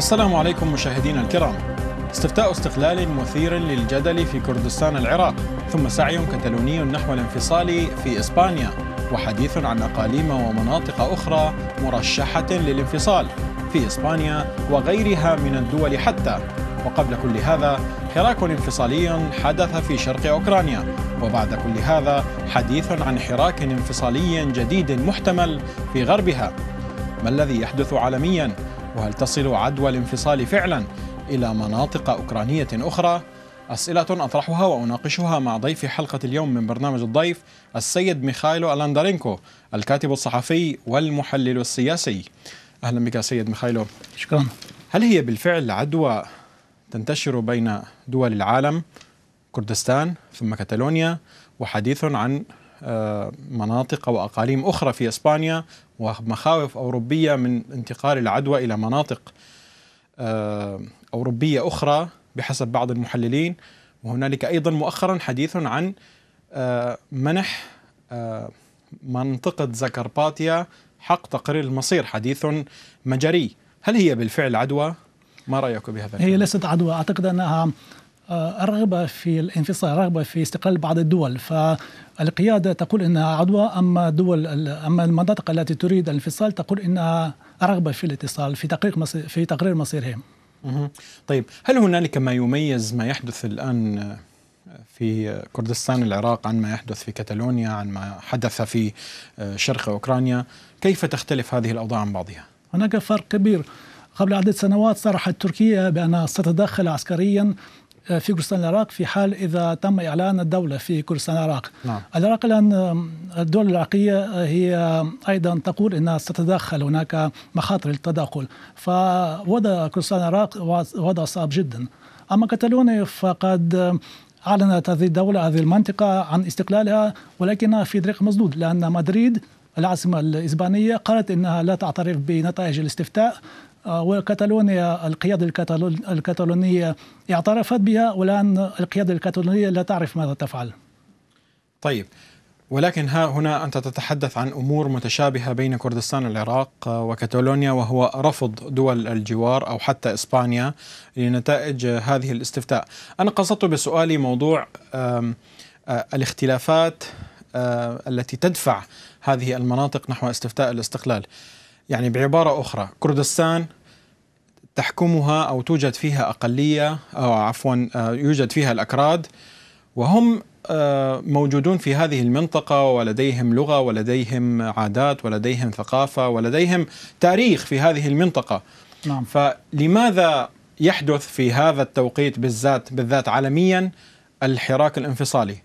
السلام عليكم مشاهدينا الكرام استفتاء استقلال مثير للجدل في كردستان العراق ثم سعي كتالوني نحو الانفصال في إسبانيا وحديث عن أقاليم ومناطق أخرى مرشحة للانفصال في إسبانيا وغيرها من الدول حتى وقبل كل هذا حراك انفصالي حدث في شرق أوكرانيا وبعد كل هذا حديث عن حراك انفصالي جديد محتمل في غربها ما الذي يحدث عالمياً وهل تصل عدوى الانفصال فعلا إلى مناطق أوكرانية أخرى؟ أسئلة أطرحها وأناقشها مع ضيف حلقة اليوم من برنامج الضيف السيد ميخايلو ألاندارينكو الكاتب الصحفي والمحلل السياسي أهلا بك سيد ميخايلو شكرا هل هي بالفعل عدوى تنتشر بين دول العالم كردستان ثم كتالونيا وحديث عن آه، مناطق أو أقاليم أخرى في إسبانيا ومخاوف أوروبية من انتقال العدوى إلى مناطق آه، أوروبية أخرى بحسب بعض المحللين وهنالك أيضا مؤخرا حديث عن آه، منح منطقة زكرباتيا حق تقرير المصير حديث مجري هل هي بالفعل عدوى؟ ما رأيك بهذا؟ هي ليست عدوى أعتقد أنها الرغبة في الانفصال رغبة في استقلال بعض الدول فالقيادة تقول إنها عدوى أما دول أما المناطق التي تريد الانفصال تقول إنها رغبة في الاتصال في تقرير مصير في تقرير مصيرهم طيب هل هنالك ما يميز ما يحدث الآن في كردستان العراق عن ما يحدث في كتالونيا عن ما حدث في شرق أوكرانيا كيف تختلف هذه الأوضاع عن بعضها؟ هناك فرق كبير قبل عدة سنوات صرحت تركيا بأنها ستتدخل عسكريا آه، في كردستان العراق في حال اذا تم اعلان الدوله في كردستان العراق. نعم. العراق الان الدول العراقيه آه، هي ايضا تقول انها ستتدخل هناك مخاطر للتدخل فوضع كردستان العراق وضع صعب جدا. اما كتالونيا فقد اعلنت هذه الدوله هذه المنطقه عن استقلالها ولكنها في طريق مسدود لان مدريد العاصمة الإسبانية قالت إنها لا تعترف بنتائج الاستفتاء آه، وكاتالونيا القيادة الكتالونية اعترفت بها والآن القيادة الكتالونية لا تعرف ماذا تفعل طيب ولكن ها هنا أنت تتحدث عن أمور متشابهة بين كردستان العراق آه، وكتالونيا وهو رفض دول الجوار أو حتى إسبانيا لنتائج هذه الاستفتاء أنا قصدت بسؤالي موضوع آه، الاختلافات التي تدفع هذه المناطق نحو استفتاء الاستقلال يعني بعبارة أخرى كردستان تحكمها أو توجد فيها أقلية أو عفوا آه، يوجد فيها الأكراد وهم آه، موجودون في هذه المنطقة ولديهم لغة ولديهم عادات ولديهم ثقافة ولديهم تاريخ في هذه المنطقة نعم. فلماذا يحدث في هذا التوقيت بالذات بالذات عالميا الحراك الانفصالي؟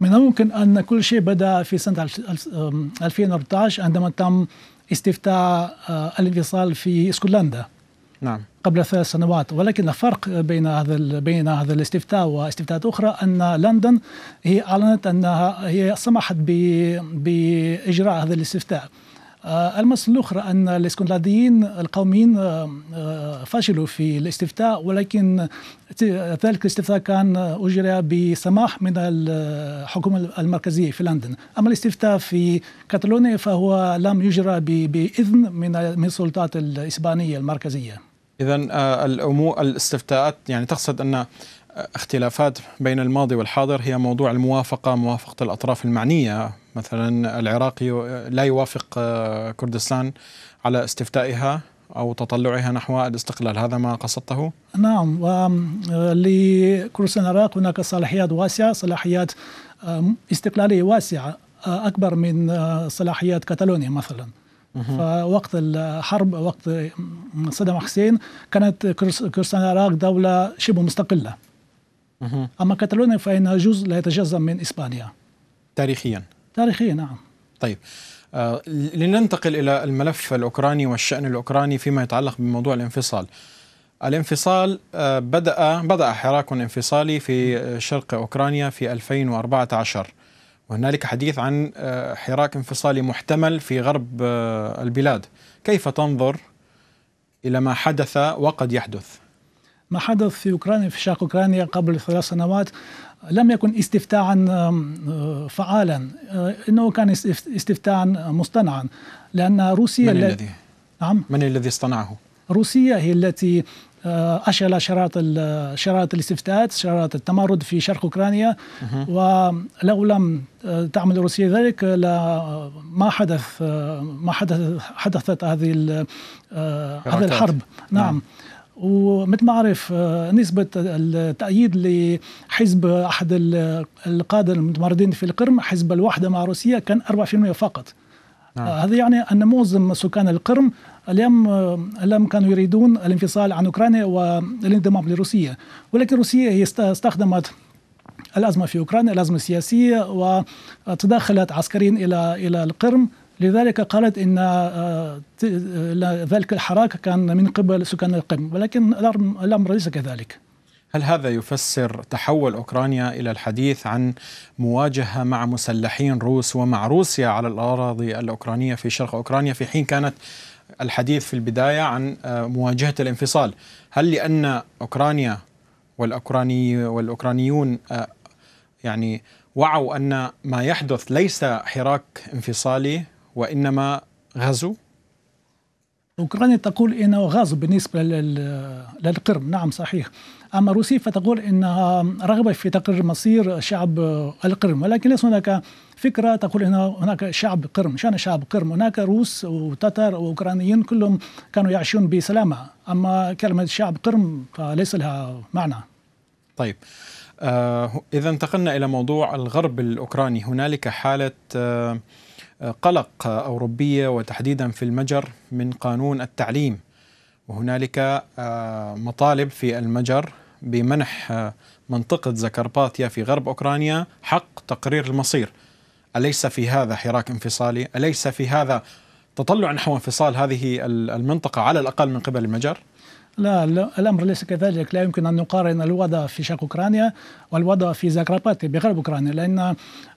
من الممكن أن كل شيء بدأ في سنة 2014 عندما تم استفتاء آه، الانفصال في اسكتلندا نعم قبل ثلاث سنوات ولكن الفرق بين هذا بين هذا الاستفتاء واستفتاءات اخرى ان لندن هي اعلنت انها هي سمحت باجراء هذا الاستفتاء آه، المسألة الأخرى أن الاسكتلنديين القوميين آه، آه، فشلوا في الاستفتاء ولكن ذلك الاستفتاء كان أجري بسماح من الحكومة المركزية في لندن أما الاستفتاء في كاتالونيا فهو لم يجرى بإذن من من السلطات الإسبانية المركزية إذا الأمو الاستفتاءات يعني تقصد أن اختلافات بين الماضي والحاضر هي موضوع الموافقة موافقة الأطراف المعنية مثلا العراقي لا يوافق آه، كردستان على استفتائها أو تطلعها نحو الاستقلال هذا ما قصدته؟ نعم لكردستان العراق هناك صلاحيات واسعة صلاحيات استقلالية واسعة آه، أكبر من آه، صلاحيات كتالونيا مثلا فوقت الحرب وقت صدام حسين كانت كردستان العراق دولة شبه مستقلة أما كتالونيا فإنها جزء لا يتجزأ من إسبانيا تاريخيا تاريخية نعم طيب آه لننتقل إلى الملف الأوكراني والشأن الأوكراني فيما يتعلق بموضوع الانفصال الانفصال آه بدأ بدأ حراك انفصالي في آه، شرق أوكرانيا في 2014 وهنالك حديث عن آه، حراك انفصالي محتمل في غرب آه، البلاد كيف تنظر إلى ما حدث وقد يحدث ما حدث في أوكرانيا في شرق أوكرانيا قبل ثلاث سنوات لم يكن استفتاعا آه، فعالا آه، إنه كان استفتاعا مصطنعا لأن روسيا من الذي نعم من الذي اصطنعه؟ روسيا هي التي آه، اشعل شرارة شرارة الاستفتاءات شرارة التمرد في شرق اوكرانيا ولو لم تعمل روسيا ذلك ما حدث ما حدث حدثت هذه هذه الحرب نعم, نعم. ومثل ما عرف آه، نسبة التأييد لحزب أحد القادة المتمردين في القرم حزب الوحدة مع روسيا كان 4% فقط نعم. آه، هذا يعني أن معظم سكان القرم اليوم اليوم آه، كانوا يريدون الانفصال عن أوكرانيا والانضمام لروسيا ولكن روسيا هي استخدمت الأزمة في أوكرانيا الأزمة السياسية وتدخلت عسكريا إلى إلى القرم لذلك قالت ان آه، آه، ذلك الحراك كان من قبل سكان القم ولكن الامر ليس كذلك هل هذا يفسر تحول اوكرانيا الى الحديث عن مواجهه مع مسلحين روس ومع روسيا على الاراضي الاوكرانيه في شرق اوكرانيا في حين كانت الحديث في البدايه عن آه، مواجهه الانفصال، هل لان اوكرانيا والاوكراني والاوكرانيون يعني وعوا ان ما يحدث ليس حراك انفصالي وإنما غزو أوكرانيا تقول إنه غزو بالنسبة للقرم نعم صحيح أما روسيا فتقول إنها رغبة في تقرير مصير شعب القرم ولكن ليس هناك فكرة تقول إن هناك شعب قرم شأن شعب قرم هناك روس وتتر وأوكرانيين كلهم كانوا يعيشون بسلامة أما كلمة شعب قرم فليس لها معنى طيب آه إذا انتقلنا إلى موضوع الغرب الأوكراني هنالك حالة آه قلق أوروبية وتحديدا في المجر من قانون التعليم وهنالك آه، مطالب في المجر بمنح آه، منطقة زكرباتيا في غرب أوكرانيا حق تقرير المصير أليس في هذا حراك انفصالي؟ أليس في هذا تطلع نحو انفصال هذه المنطقة على الأقل من قبل المجر؟ لا, الامر ليس كذلك لا يمكن ان نقارن الوضع في شرق اوكرانيا والوضع في زاغراباتي بغرب اوكرانيا لان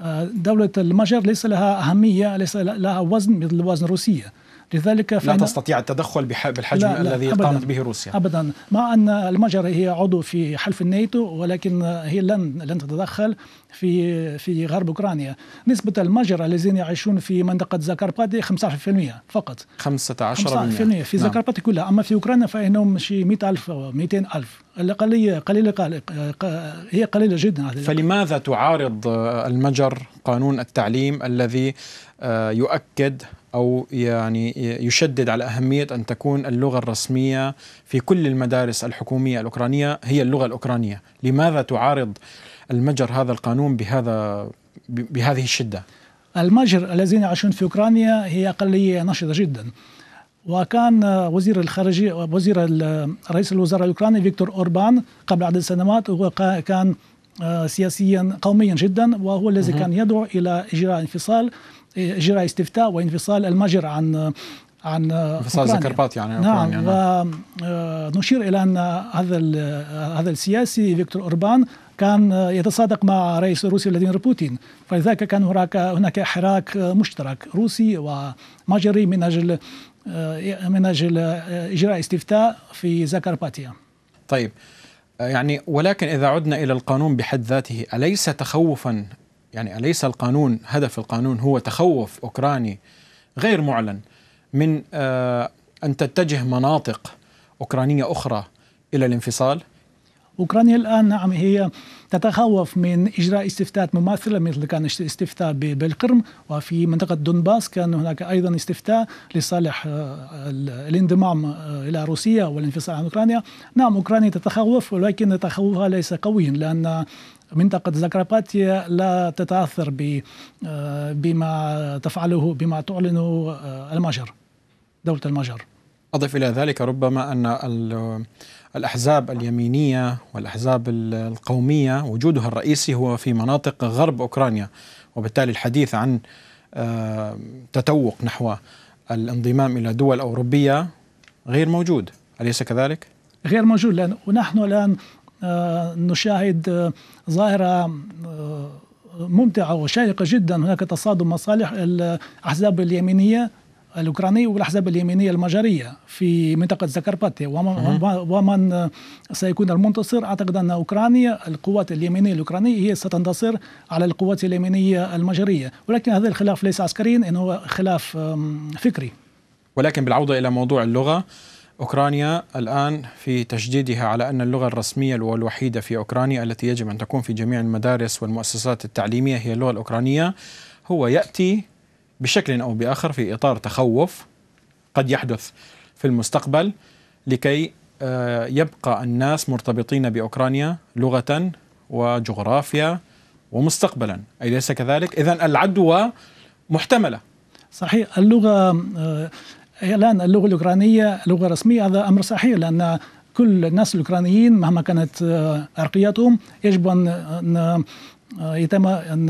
آه، دوله المجر ليس لها اهميه ليس لها وزن مثل وزن روسيا لذلك لا تستطيع التدخل بالحجم لا لا الذي أبداً قامت به روسيا ابدا مع ان المجر هي عضو في حلف الناتو ولكن هي لن لن تتدخل في في غرب اوكرانيا نسبه المجر الذين يعيشون في منطقه زاكارباتي 15% فقط 15% في زاكارباتي نعم. كلها اما في اوكرانيا فانهم شي 100000 او 200000 الأقلية قليلة هي قليلة جدا فلماذا تعارض المجر قانون التعليم الذي آه، يؤكد أو يعني يشدد على أهمية أن تكون اللغة الرسمية في كل المدارس الحكومية الأوكرانية هي اللغة الأوكرانية لماذا تعارض المجر هذا القانون بهذا بهذه الشدة؟ المجر الذين يعيشون في أوكرانيا هي أقلية نشطة جدا وكان وزير الخارجية وزير رئيس الوزراء الأوكراني فيكتور أوربان قبل عدد سنوات هو كان آه، سياسيا قوميا جدا وهو الذي كان يدعو إلى إجراء انفصال إجراء استفتاء وانفصال المجر عن عن انفصال زكربات يعني نعم, نعم. ونشير آه، الى ان هذا هذا السياسي فيكتور اوربان كان آه، يتصادق مع رئيس روسيا فلاديمير بوتين فلذلك كان هناك هناك حراك مشترك روسي ومجري من اجل آه، من اجل آه، اجراء استفتاء في زكرباتيا. طيب آه، يعني ولكن اذا عدنا الى القانون بحد ذاته اليس تخوفا يعني اليس القانون هدف القانون هو تخوف اوكراني غير معلن من ان تتجه مناطق اوكرانيه اخرى الى الانفصال؟ أوكرانيا الآن نعم هي تتخوف من إجراء استفتاءات مماثلة مثل كان استفتاء بالقرم وفي منطقة دونباس كان هناك أيضا استفتاء لصالح آه، الانضمام آه، إلى روسيا والانفصال عن أوكرانيا نعم أوكرانيا تتخوف ولكن تخوفها ليس قويا لأن منطقة زكرباتيا لا تتأثر آه، بما تفعله بما تعلنه المجر دولة المجر أضف إلى ذلك ربما أن الأحزاب اليمينية والأحزاب القومية وجودها الرئيسي هو في مناطق غرب أوكرانيا وبالتالي الحديث عن آه، تتوق نحو الانضمام إلى دول أوروبية غير موجود أليس كذلك؟ غير موجود لأن ونحن الآن آه، نشاهد آه، ظاهرة ممتعة وشيقة جدا هناك تصادم مصالح الأحزاب اليمينية الأوكراني والأحزاب اليمينية المجرية في منطقة زكرباتيا ومن سيكون المنتصر أعتقد أن أوكرانيا القوات اليمينية الأوكرانية هي ستنتصر على القوات اليمينية المجرية ولكن هذا الخلاف ليس عسكريا إنه هو خلاف فكري ولكن بالعودة إلى موضوع اللغة أوكرانيا الآن في تشديدها على أن اللغة الرسمية والوحيدة في أوكرانيا التي يجب أن تكون في جميع المدارس والمؤسسات التعليمية هي اللغة الأوكرانية هو يأتي بشكل او باخر في اطار تخوف قد يحدث في المستقبل لكي آه، يبقى الناس مرتبطين باوكرانيا لغه وجغرافيا ومستقبلا اليس كذلك؟ اذا العدوى محتمله صحيح اللغه آه، الان اللغه الاوكرانيه لغه رسميه هذا امر صحيح لان كل الناس الاوكرانيين مهما كانت آه، عرقياتهم يجب ان آه، يتم أن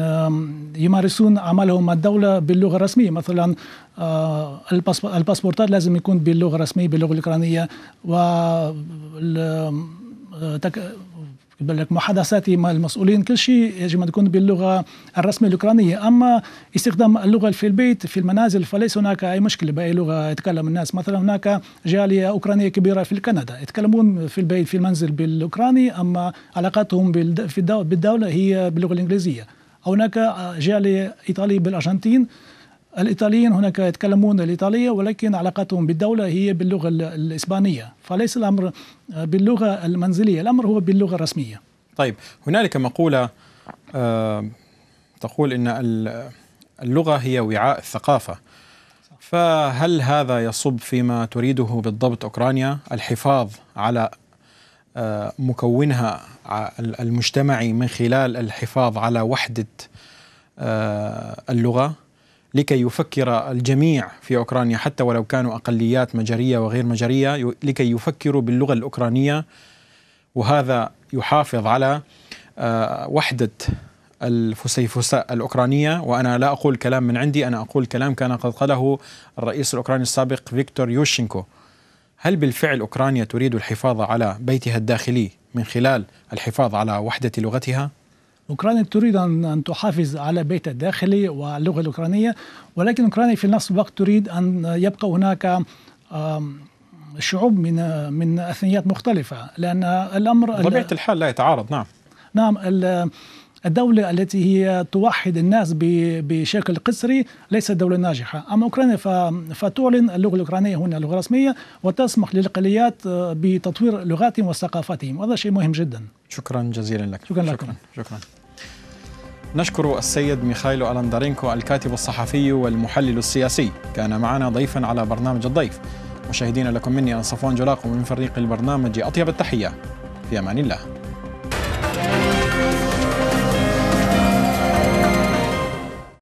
يمارسون عملهم الدولة باللغة الرسمية مثلا آه، الباسبورتات لازم يكون باللغة الرسمية باللغة الأوكرانية و بقول لك محادثاتي مع المسؤولين كل شيء يجب ان يكون باللغه الرسميه الاوكرانيه اما استخدام اللغه في البيت في المنازل فليس هناك اي مشكله باي لغه يتكلم الناس مثلا هناك جاليه اوكرانيه كبيره في كندا يتكلمون في البيت في المنزل بالاوكراني اما علاقاتهم بالدوله هي باللغه الانجليزيه هناك جاليه ايطاليه بالارجنتين الإيطاليين هناك يتكلمون الإيطالية ولكن علاقتهم بالدولة هي باللغة الإسبانية فليس الأمر باللغة المنزلية الأمر هو باللغة الرسمية طيب هنالك مقولة آه، تقول إن اللغة هي وعاء الثقافة فهل هذا يصب فيما تريده بالضبط أوكرانيا الحفاظ على آه، مكونها المجتمعي من خلال الحفاظ على وحدة آه، اللغة لكي يفكر الجميع في أوكرانيا حتى ولو كانوا أقليات مجرية وغير مجرية لكي يفكروا باللغة الأوكرانية وهذا يحافظ على آه، وحدة الفسيفساء الأوكرانية وأنا لا أقول كلام من عندي أنا أقول كلام كان قد قاله الرئيس الأوكراني السابق فيكتور يوشينكو هل بالفعل أوكرانيا تريد الحفاظ على بيتها الداخلي من خلال الحفاظ على وحدة لغتها؟ أوكرانيا تريد أن تحافظ على بيتها الداخلي واللغة الأوكرانية ولكن أوكرانيا في نفس الوقت تريد أن يبقى هناك شعوب من من اثنيات مختلفه لان الامر طبيعه الحال لا يتعارض نعم نعم الدولة التي هي توحد الناس بشكل قسري ليست دولة ناجحة أما أوكرانيا فتعلن اللغة الأوكرانية هنا لغة رسمية وتسمح للأقليات بتطوير لغاتهم وثقافتهم وهذا شيء مهم جدا شكرا جزيلا لك شكرا لكم شكرا, نشكر السيد ميخايلو ألاندارينكو الكاتب الصحفي والمحلل السياسي كان معنا ضيفا على برنامج الضيف مشاهدينا لكم مني أنا صفوان جلاق ومن فريق البرنامج أطيب التحية في أمان الله